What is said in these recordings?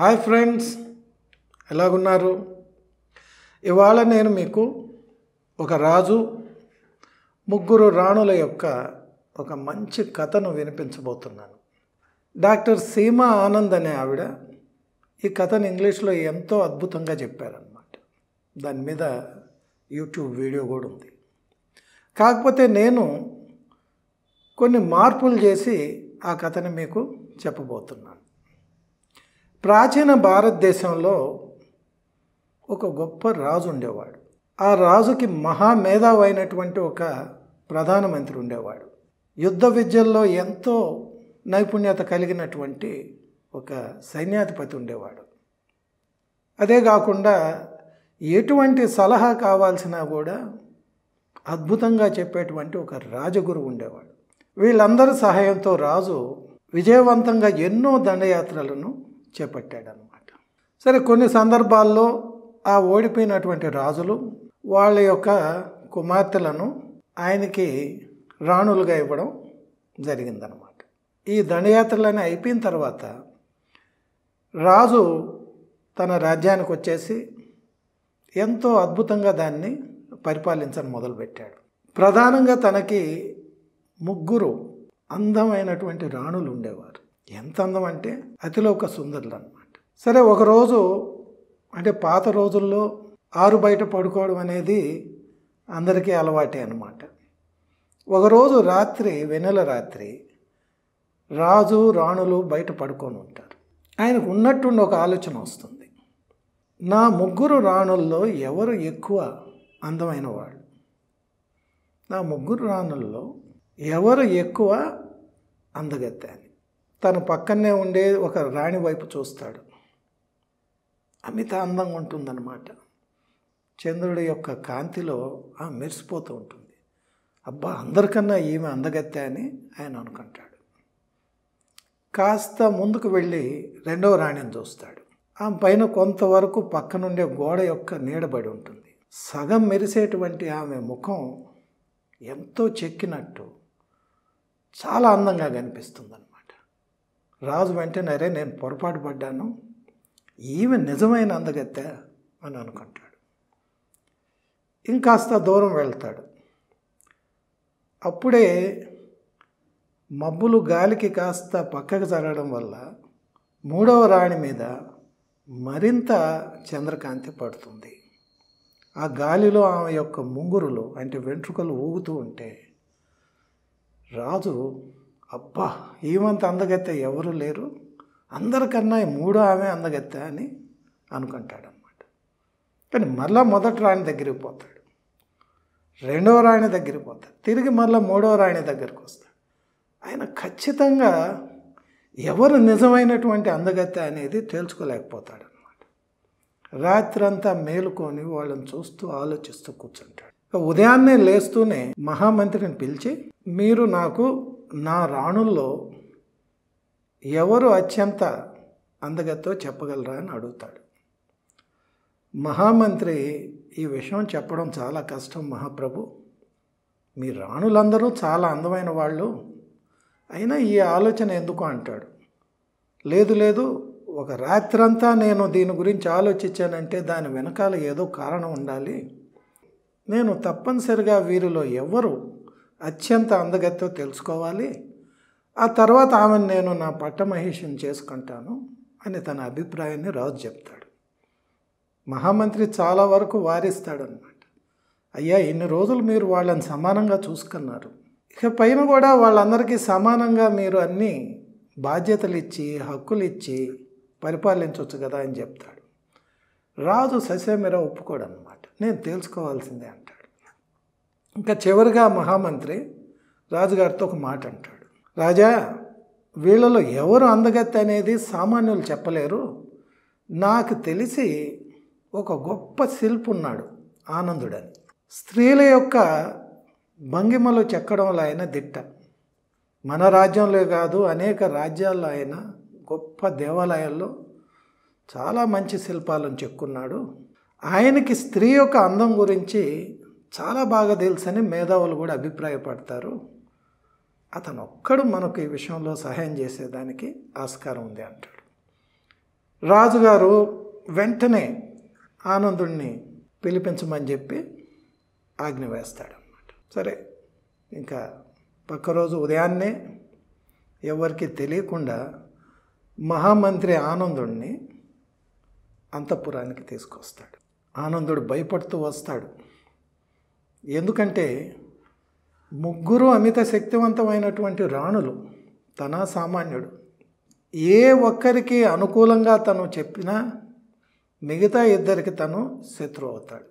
hi friends ఎలాగున్నారు ఇవాళ నేను మీకు ఒక రాజు ముగ్గురు రాణుల యొక్క ఒక మంచి కథను వినిపించబోతున్నాను డాక్టర్ సీమా ఆనంద్ అనే ఆవిడ ఈ కథను ఇంగ్లీష్లో ఎంతో అద్భుతంగా చెప్పారనమాట దాని మీద యూట్యూబ్ వీడియో కూడా ఉంది కాకపోతే నేను కొన్ని మార్పులు చేసి ఆ కథని మీకు చెప్పబోతున్నాను ప్రాచీన భారతదేశంలో ఒక గొప్ప రాజు ఉండేవాడు ఆ రాజుకి మహామేధావు అయినటువంటి ఒక ప్రధానమంత్రి ఉండేవాడు యుద్ధ విద్యల్లో ఎంతో నైపుణ్యత కలిగినటువంటి ఒక సైన్యాధిపతి ఉండేవాడు అదే కాకుండా ఎటువంటి సలహా కావాల్సినా కూడా అద్భుతంగా చెప్పేటువంటి ఒక రాజగురువు ఉండేవాడు వీళ్ళందరి సహాయంతో రాజు విజయవంతంగా ఎన్నో దండయాత్రలను చేపట్టాడనమాట సరే కొన్ని సందర్భాల్లో ఆ ఓడిపోయినటువంటి రాజులు వాళ్ళ యొక్క కుమార్తెలను ఆయనకి రాణులుగా ఇవ్వడం జరిగిందనమాట ఈ దండయాత్రలన్నీ అయిపోయిన తర్వాత రాజు తన రాజ్యానికి వచ్చేసి ఎంతో అద్భుతంగా దాన్ని పరిపాలించడం మొదలుపెట్టాడు ప్రధానంగా తనకి ముగ్గురు అందమైనటువంటి రాణులు ఉండేవారు ఎంత అందం అంటే అతిలోక సుందరులు అనమాట సరే ఒకరోజు అంటే పాత రోజుల్లో ఆరు బయట పడుకోవడం అనేది అందరికీ అలవాటే అనమాట ఒకరోజు రాత్రి వెనెల రాత్రి రాజు రాణులు బయట పడుకొని ఉంటారు ఆయనకు ఉన్నట్టుండి ఒక ఆలోచన వస్తుంది నా ముగ్గురు రాణుల్లో ఎవరు ఎక్కువ అందమైన వాళ్ళు నా ముగ్గురు రాణుల్లో ఎవరు ఎక్కువ అందగత్తాను తన పక్కనే ఉండే ఒక రాణి వైపు చూస్తాడు అమిత అందంగా ఉంటుందన్నమాట చంద్రుడి యొక్క కాంతిలో ఆ మెరిసిపోతూ ఉంటుంది అబ్బా అందరికన్నా ఈమె అందగత్తే అని ఆయన అనుకుంటాడు కాస్త ముందుకు వెళ్ళి రెండవ రాణిని చూస్తాడు ఆమె పైన కొంతవరకు పక్కనుండే గోడ యొక్క నీడబడి ఉంటుంది సగం మెరిసేటువంటి ఆమె ముఖం ఎంతో చెక్కినట్టు చాలా అందంగా కనిపిస్తుందని రాజు వెంటనే అరే నేను పొరపాటు పడ్డాను ఈమె నిజమైన అందగత్తె అని అనుకుంటాడు ఇంకాస్త దూరం వెళ్తాడు అప్పుడే మబ్బులు గాలికి కాస్త పక్కకు జరగడం వల్ల మూడవ రాణి మీద మరింత చంద్రకాంతి పడుతుంది ఆ గాలిలో ఆమె యొక్క ముంగురులు అంటే వెంట్రుకలు ఊగుతూ ఉంటే రాజు అబ్బా ఈమంత అందగత్తె ఎవరు లేరు అందరికన్నా మూడో ఆమె అందగత్తె అని అనుకుంటాడనమాట కానీ మళ్ళా మొదటి రాణి దగ్గరికి పోతాడు రెండవ రాణి దగ్గరికి పోతాడు తిరిగి మళ్ళీ మూడవ రాణి దగ్గరికి వస్తాడు ఆయన ఖచ్చితంగా ఎవరు నిజమైనటువంటి అందగత్తె అనేది తేల్చుకోలేకపోతాడు అనమాట రాత్రంతా మేలుకొని వాళ్ళని చూస్తూ ఆలోచిస్తూ కూర్చుంటాడు ఉదయాన్నే లేస్తూనే మహామంత్రిని పిలిచి మీరు నాకు నా రాణుల్లో ఎవరు అత్యంత అందగతో చెప్పగలరా అని అడుగుతాడు మహామంత్రి ఈ విషయం చెప్పడం చాలా కష్టం మహాప్రభు మీ రాణులందరూ చాలా అందమైన వాళ్ళు అయినా ఈ ఆలోచన ఎందుకు అంటాడు లేదు లేదు ఒక రాత్రంతా నేను దీని గురించి ఆలోచించానంటే దాని వెనకాల ఏదో కారణం ఉండాలి నేను తప్పనిసరిగా వీరిలో ఎవ్వరు అత్యంత అందగత్తో తెలుసుకోవాలి ఆ తర్వాత ఆమెను నేను నా పట్టమహేషన్ చేసుకుంటాను అని తన అభిప్రాయాన్ని రాజు చెప్తాడు మహామంత్రి చాలా వరకు వారిస్తాడనమాట అయ్యా ఇన్ని రోజులు మీరు వాళ్ళని సమానంగా చూసుకున్నారు ఇక పైన కూడా వాళ్ళందరికీ సమానంగా మీరు అన్నీ బాధ్యతలు ఇచ్చి హక్కులు ఇచ్చి పరిపాలించవచ్చు కదా అని చెప్తాడు రాజు ససేమిర అనమాట నేను తెలుసుకోవాల్సిందే అంట ఇంకా చివరిగా మహామంత్రి రాజుగారితో ఒక మాట అంటాడు రాజా వీళ్ళలో ఎవరు అందగత్తి అనేది సామాన్యులు చెప్పలేరు నాకు తెలిసి ఒక గొప్ప శిల్పి ఉన్నాడు ఆనందుడని స్త్రీల యొక్క భంగిమలు చెక్కడంలో ఆయన దిట్ట మన రాజ్యంలో కాదు అనేక రాజ్యాల్లో ఆయన గొప్ప దేవాలయాల్లో చాలా మంచి శిల్పాలను చెక్కున్నాడు ఆయనకి స్త్రీ యొక్క అందం గురించి చాలా బాగా తెలుసని మేధావులు కూడా అభిప్రాయపడతారు అతను ఒక్కడు మనకు ఈ విషయంలో సహాయం చేసేదానికి ఆస్కారం ఉంది అంటాడు రాజుగారు వెంటనే ఆనందుణ్ణి పిలిపించమని చెప్పి ఆజ్ఞ వేస్తాడు అనమాట సరే ఇంకా పక్క రోజు ఉదయాన్నే ఎవరికి తెలియకుండా మహామంత్రి ఆనందుణ్ణి అంతఃపురానికి తీసుకొస్తాడు ఆనందుడు భయపడుతూ వస్తాడు ఎందుకంటే ముగ్గురు అమిత శక్తివంతమైనటువంటి రాణులు తన సామాన్యుడు ఏ ఒక్కరికి అనుకూలంగా తను చెప్పినా మిగతా ఇద్దరికి తను శత్రువు అవుతాడు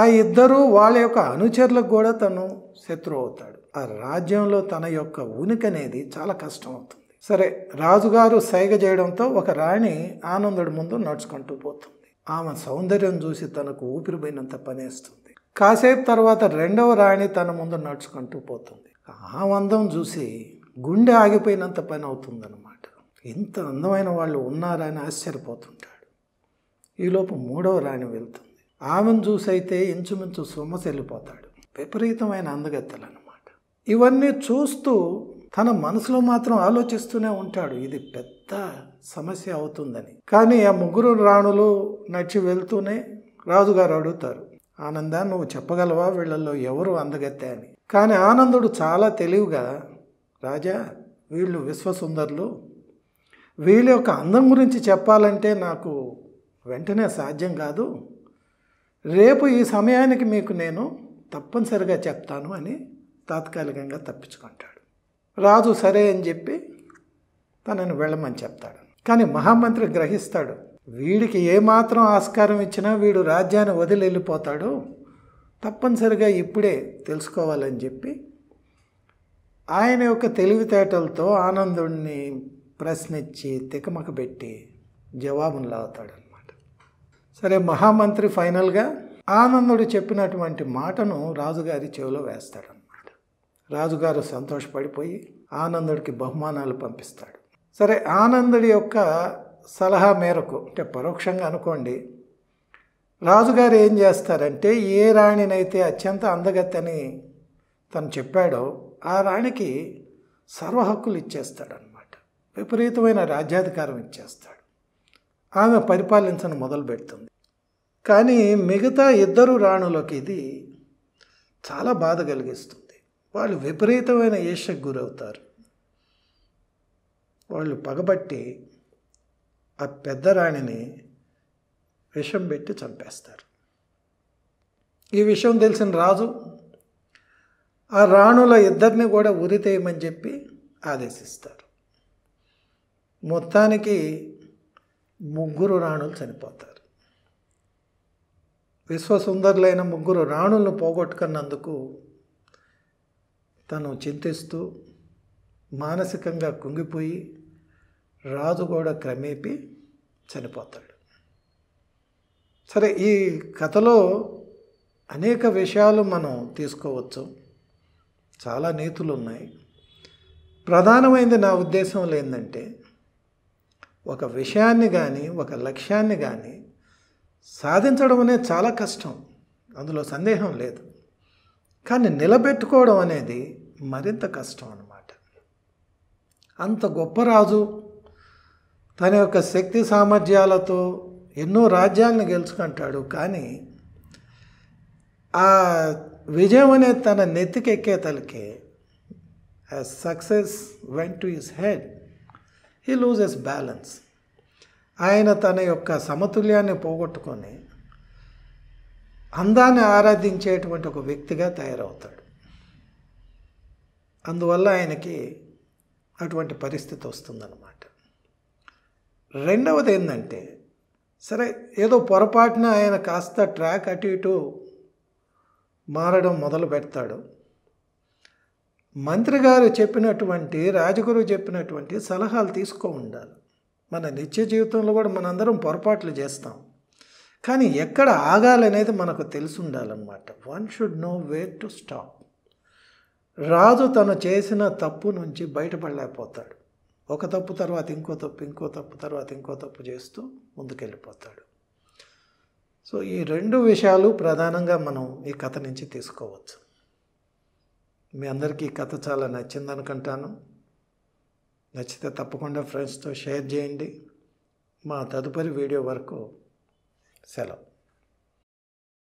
ఆ ఇద్దరు వాళ్ళ యొక్క అనుచరులకు కూడా తను శత్రువు అవుతాడు ఆ రాజ్యంలో తన యొక్క ఉనికి అనేది చాలా కష్టం అవుతుంది సరే రాజుగారు సైగ చేయడంతో ఒక రాణి ఆనందుడి ముందు నడుచుకుంటూ పోతుంది ఆమె సౌందర్యం చూసి తనకు ఊపిరిపోయినంత పనేస్తుంది కాసేపు తర్వాత రెండవ రాణి తన ముందు నడుచుకుంటూ పోతుంది ఆ అందం చూసి గుండె ఆగిపోయినంత పని అవుతుందన్నమాట ఇంత అందమైన వాళ్ళు ఉన్నారని ఆశ్చర్యపోతుంటాడు ఈలోపు మూడవ రాణి వెళ్తుంది ఆమెను చూసి అయితే ఇంచుమించు సొమ్మ చెల్లిపోతాడు విపరీతమైన అనమాట ఇవన్నీ చూస్తూ తన మనసులో మాత్రం ఆలోచిస్తూనే ఉంటాడు ఇది పెద్ద సమస్య అవుతుందని కానీ ఆ ముగ్గురు రాణులు నడిచి వెళ్తూనే రాజుగారు అడుగుతారు ఆనంద నువ్వు చెప్పగలవా వీళ్ళల్లో ఎవరు అందగత్తే అని కానీ ఆనందుడు చాలా తెలివిగా రాజా వీళ్ళు విశ్వసుందరులు వీళ్ళ యొక్క అందం గురించి చెప్పాలంటే నాకు వెంటనే సాధ్యం కాదు రేపు ఈ సమయానికి మీకు నేను తప్పనిసరిగా చెప్తాను అని తాత్కాలికంగా తప్పించుకుంటాడు రాజు సరే అని చెప్పి తనను వెళ్ళమని చెప్తాడు కానీ మహామంత్రి గ్రహిస్తాడు వీడికి ఏమాత్రం ఆస్కారం ఇచ్చినా వీడు రాజ్యాన్ని వదిలి వెళ్ళిపోతాడు తప్పనిసరిగా ఇప్పుడే తెలుసుకోవాలని చెప్పి ఆయన యొక్క తెలివితేటలతో ఆనందుణ్ణి ప్రశ్నించి తికమక పెట్టి జవాబును లాగుతాడనమాట సరే మహామంత్రి ఫైనల్గా ఆనందుడు చెప్పినటువంటి మాటను రాజుగారి చెవిలో వేస్తాడనమాట రాజుగారు సంతోషపడిపోయి ఆనందుడికి బహుమానాలు పంపిస్తాడు సరే ఆనందుడి యొక్క సలహా మేరకు అంటే పరోక్షంగా అనుకోండి రాజుగారు ఏం చేస్తారంటే ఏ రాణినైతే అత్యంత అందగత్తని తను చెప్పాడో ఆ రాణికి సర్వ హక్కులు ఇచ్చేస్తాడనమాట విపరీతమైన రాజ్యాధికారం ఇచ్చేస్తాడు ఆమె పరిపాలించను మొదలుపెడుతుంది కానీ మిగతా ఇద్దరు రాణులకి ఇది చాలా బాధ కలిగిస్తుంది వాళ్ళు విపరీతమైన ఏషకు గురవుతారు వాళ్ళు పగబట్టి ఆ పెద్ద రాణిని విషం పెట్టి చంపేస్తారు ఈ విషయం తెలిసిన రాజు ఆ రాణుల ఇద్దరిని కూడా ఉరితేయమని చెప్పి ఆదేశిస్తారు మొత్తానికి ముగ్గురు రాణులు చనిపోతారు విశ్వసుందరులైన ముగ్గురు రాణులను పోగొట్టుకున్నందుకు తను చింతిస్తూ మానసికంగా కుంగిపోయి రాజు కూడా క్రమేపి చనిపోతాడు సరే ఈ కథలో అనేక విషయాలు మనం తీసుకోవచ్చు చాలా నీతులు ఉన్నాయి ప్రధానమైనది నా ఉద్దేశంలో ఏంటంటే ఒక విషయాన్ని కానీ ఒక లక్ష్యాన్ని కానీ సాధించడం అనేది చాలా కష్టం అందులో సందేహం లేదు కానీ నిలబెట్టుకోవడం అనేది మరింత కష్టం అన్నమాట అంత గొప్ప రాజు తన యొక్క శక్తి సామర్థ్యాలతో ఎన్నో రాజ్యాలను గెలుచుకుంటాడు కానీ ఆ విజయం అనేది తన నెత్తికెక్కే తలకే success went to his head he loses balance ఆయన తన యొక్క సమతుల్యాన్ని పోగొట్టుకొని అందాన్ని ఆరాధించేటువంటి ఒక వ్యక్తిగా తయారవుతాడు అందువల్ల ఆయనకి అటువంటి పరిస్థితి వస్తుందన్నమాట రెండవది ఏంటంటే సరే ఏదో పొరపాటున ఆయన కాస్త ట్రాక్ అటు ఇటు మారడం మొదలు పెడతాడు మంత్రి గారు చెప్పినటువంటి రాజగురు చెప్పినటువంటి సలహాలు తీసుకో ఉండాలి మన నిత్య జీవితంలో కూడా మనందరం పొరపాట్లు చేస్తాం కానీ ఎక్కడ ఆగాలనేది మనకు తెలిసి ఉండాలన్నమాట one should know where to stop Raju తను చేసిన తప్పు నుంచి బయటపడలేకపోతాడు ఒక తప్పు తర్వాత ఇంకో తప్పు ఇంకో తప్పు తర్వాత ఇంకో తప్పు చేస్తూ ముందుకెళ్ళిపోతాడు సో ఈ రెండు విషయాలు ప్రధానంగా మనం ఈ కథ నుంచి తీసుకోవచ్చు మీ అందరికీ ఈ కథ చాలా నచ్చింది అనుకుంటాను నచ్చితే తప్పకుండా ఫ్రెండ్స్తో షేర్ చేయండి మా తదుపరి వీడియో వరకు సెలవు